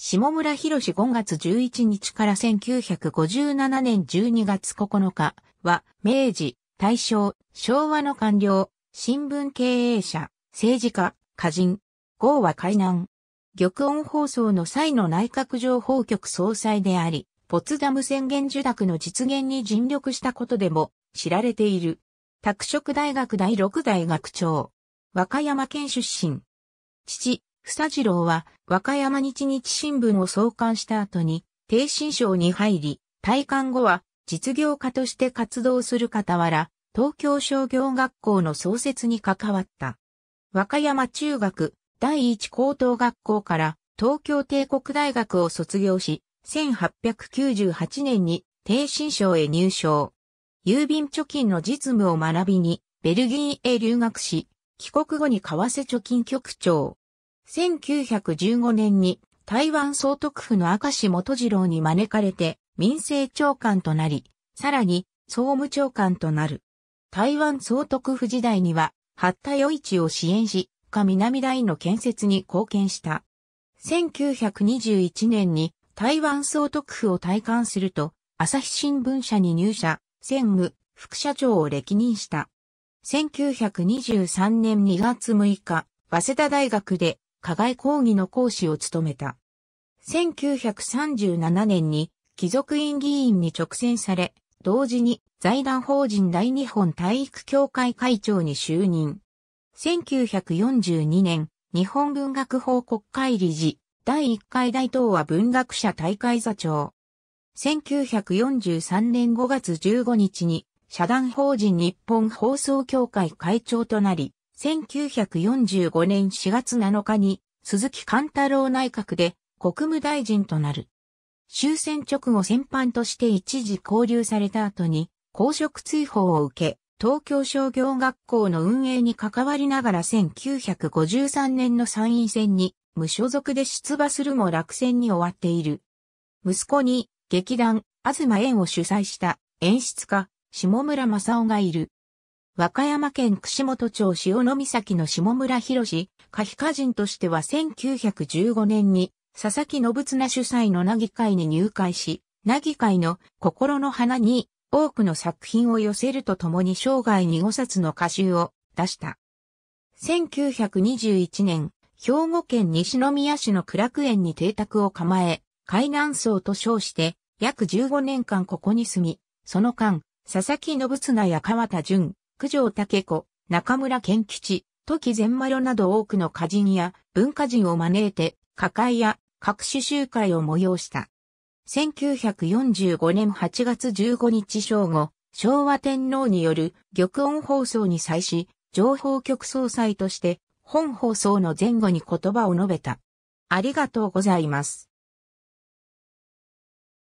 下村博士5月11日から1957年12月9日は、明治、大正、昭和の官僚、新聞経営者、政治家、歌人、豪は海南。玉音放送の際の内閣情報局総裁であり、ポツダム宣言受諾の実現に尽力したことでも知られている。拓殖大学第六大学長。和歌山県出身。父、房次郎は和歌山日日新聞を創刊した後に、低新省に入り、退官後は実業家として活動する傍ら、東京商業学校の創設に関わった。和歌山中学第一高等学校から東京帝国大学を卒業し、1898年に低新省へ入省。郵便貯金の実務を学びに、ベルギーへ留学し、帰国後に為替貯金局長、1915年に台湾総督府の明石元次郎に招かれて民政長官となり、さらに総務長官となる。台湾総督府時代には、八田与一を支援し、か南大の建設に貢献した。1921年に台湾総督府を退官すると、朝日新聞社に入社、専務、副社長を歴任した。1923年2月6日、早稲田大学で課外講義の講師を務めた。1937年に貴族院議員に直選され、同時に財団法人大日本体育協会会長に就任。1942年、日本文学法国会理事、第1回大東亜文学者大会座長。1943年5月15日に、社団法人日本放送協会会長となり、1945年4月7日に鈴木貫太郎内閣で国務大臣となる。終戦直後戦犯として一時交流された後に公職追放を受け、東京商業学校の運営に関わりながら1953年の参院選に無所属で出馬するも落選に終わっている。息子に劇団、東園を主催した演出家、下村正夫がいる。和歌山県串本町潮岬の下村博士、可否家人としては1915年に、佐々木信綱主催の名義会に入会し、名義会の心の花に多くの作品を寄せるとともに生涯に5冊の歌集を出した。1921年、兵庫県西宮市の苦楽園に邸宅を構え、海南荘と称して、約15年間ここに住み、その間、佐々木信綱や川田淳、九条武子、中村健吉、時善丸など多くの歌人や文化人を招いて、歌会や各種集会を催した。1945年8月15日正午、昭和天皇による玉音放送に際し、情報局総裁として、本放送の前後に言葉を述べた。ありがとうございます。